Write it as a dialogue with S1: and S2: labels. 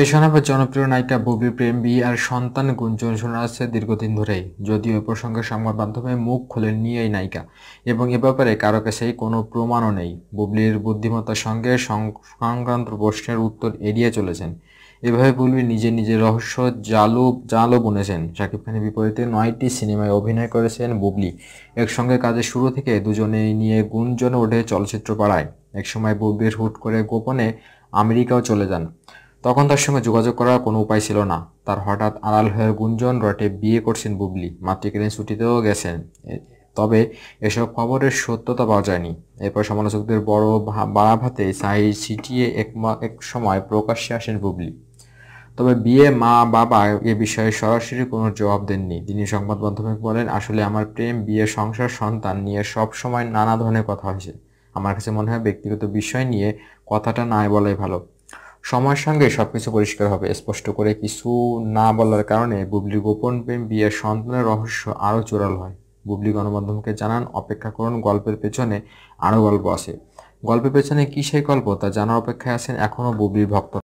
S1: এ শোনাবার জনপ্রিয় নায়িকা ববি প্রেম বি আর সন্তান গুঞ্জন শোনা যাচ্ছে দীর্ঘদিন ধরেই যদিও এ প্রসঙ্গে সংবাদ মাধ্যমে মুখ নিয়ে এই নায়িকা এবং এ ব্যাপারে কারো কাছেই কোনো প্রমাণও নেই বুবলির বুদ্ধিমত্তার সঙ্গে সংক্রান্ত প্রশ্নের উত্তর এড়িয়ে চলেছেন এভাবে বুবলি নিজে নিজে রহস্য জালু জালও বুনেছেন শাকিব খানের বিপরীতে নয়টি সিনেমায় অভিনয় করেছেন বুবলি একসঙ্গে কাজের শুরু থেকে দুজনেই নিয়ে গুঞ্জন ওঠে চলচ্চিত্র পাড়ায় একসময় বুবলির হুট করে গোপনে আমেরিকাও চলে যান তখন তার সঙ্গে যোগাযোগ করার কোনো উপায় ছিল না তার হঠাৎ আড়াল হয়ে গুঞ্জন রটে বিয়ে করছেন বুবলি মাতৃকালীন ছুটিতেও গেছেন তবে এসব খবরের সত্যতা পাওয়া যায়নি এরপর সমালোচকদের বড় ভাতে সাহি ছিটিয়ে এক এক সময় প্রকাশ্যে আসেন বুবলি তবে বিয়ে মা বাবা এ বিষয়ে সরাসরি কোনো জবাব দেননি তিনি সংবাদ মাধ্যমে বলেন আসলে আমার প্রেম বিয়ে সংসার সন্তান নিয়ে সব সময় নানা ধরনের কথা হয়েছে আমার কাছে মনে হয় ব্যক্তিগত বিষয় নিয়ে কথাটা নাই বলাই ভালো সময়ের সঙ্গে সবকিছু পরিষ্কার হবে স্পষ্ট করে কিছু না বলার কারণে বুবলি গোপন প্রেম বিয়ের সন্তানের রহস্য আরও চোরাল হয় বুবলি গণমাধ্যমকে জানান অপেক্ষা করুন গল্পের পেছনে আরও গল্প আছে গল্পের পেছনে কী সেই গল্প তা জানার অপেক্ষায় আছেন এখনও বুবলির ভক্ত